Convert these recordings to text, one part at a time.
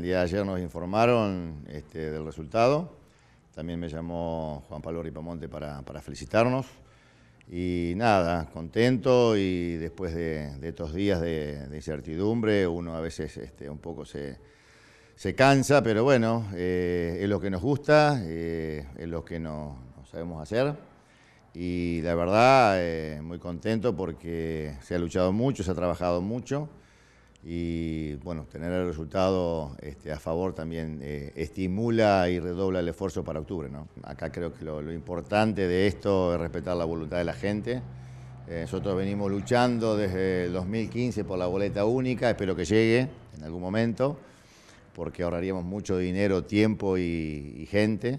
el día de ayer nos informaron este, del resultado. También me llamó Juan Pablo Ripamonte para, felicitarnos. Y nada, contento y después de, estos días de, incertidumbre, uno a veces este, un poco se, cansa, pero bueno, eh, es lo que nos gusta, eh, es lo que no, sabemos hacer. Y la verdad, eh, muy contento porque se ha luchado mucho, se ha trabajado mucho y bueno, tener el resultado este, a favor también eh, estimula y redobla el esfuerzo para octubre. Acá creo que lo, importante de esto es respetar la voluntad de la gente. Eh, nosotros venimos luchando desde el 2015 por la boleta única, espero que llegue en algún momento, porque ahorraríamos mucho dinero, tiempo y, gente.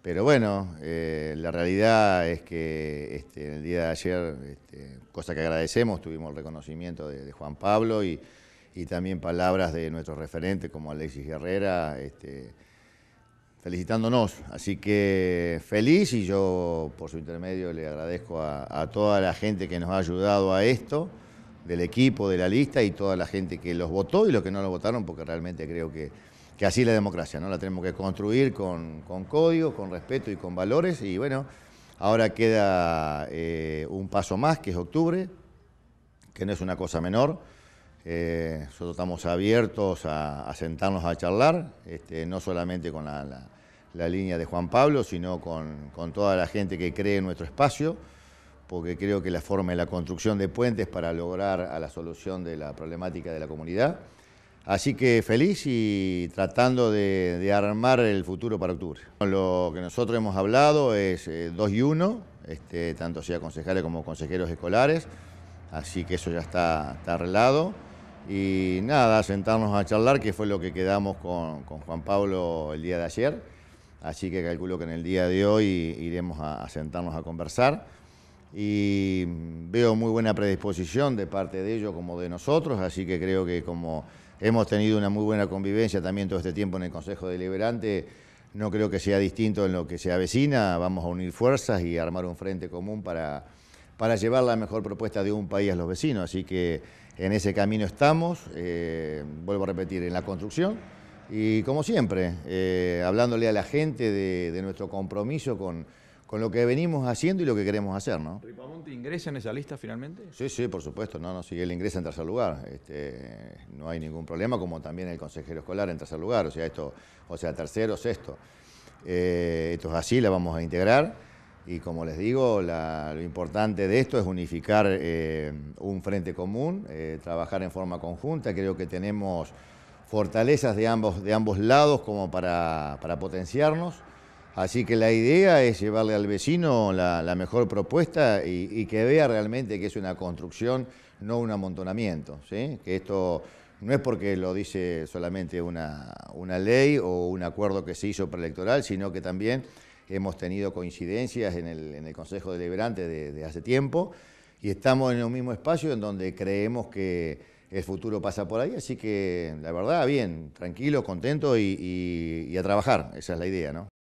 Pero bueno, eh, la realidad es que este, el día de ayer, este, cosa que agradecemos, tuvimos el reconocimiento de, de Juan Pablo y y también palabras de nuestros referentes como Alexis Guerrera, este, felicitándonos. Así que feliz y yo por su intermedio le agradezco a, toda la gente que nos ha ayudado a esto, del equipo, de la lista y toda la gente que los votó y los que no los votaron, porque realmente creo que, que así la democracia, ¿no? La tenemos que construir con, código, con respeto y con valores y bueno. Ahora queda eh, un paso más, que es octubre, que no es una cosa menor. Eh, nosotros estamos abiertos a, sentarnos a charlar, este, no solamente con la, línea de Juan Pablo, sino con, toda la gente que cree en nuestro espacio, porque creo que la forma de la construcción de puentes para lograr a la solución de la problemática de la comunidad. Así que feliz y tratando de, armar el futuro para octubre. Lo que nosotros hemos hablado es eh, dos y uno, este, tanto sea concejales como consejeros escolares, así que eso ya está, está arreglado y nada, sentarnos a charlar, que fue lo que quedamos con, con, Juan Pablo el día de ayer. Así que calculo que en el día de hoy iremos a, a, sentarnos a conversar. Y veo muy buena predisposición de parte de ellos como de nosotros, así que creo que como hemos tenido una muy buena convivencia también todo este tiempo en el Consejo Deliberante, no creo que sea distinto en lo que se avecina, vamos a unir fuerzas y armar un frente común para, para llevar la mejor propuesta de un país a los vecinos. Así que en ese camino estamos, eh, vuelvo a repetir, en la construcción y como siempre, eh, hablándole a la gente de, nuestro compromiso con, con, lo que venimos haciendo y lo que queremos hacer. ¿no? ¿Ripamonte ingresa en esa lista finalmente? Sí, sí, por supuesto, no, no, sí, él ingresa en tercer lugar, este, no hay ningún problema, como también el consejero escolar en tercer lugar, o sea, esto, o sea, tercero, sexto. Eh, esto así, la vamos a integrar. Y como les digo, lo importante de esto es unificar eh, un frente común, eh, trabajar en forma conjunta. Creo que tenemos fortalezas de ambos, de ambos lados como para, potenciarnos. Así que la idea es llevarle al vecino la, mejor propuesta y, que vea realmente que es una construcción, no un amontonamiento. ¿sí? Que esto no es porque lo dice solamente una, una ley o un acuerdo que se hizo preelectoral, sino que también hemos tenido coincidencias en el, Consejo Deliberante de, hace tiempo y estamos en el mismo espacio en donde creemos que el futuro pasa por ahí, así que la verdad, bien, tranquilo, contento y a trabajar, esa es la idea, ¿no?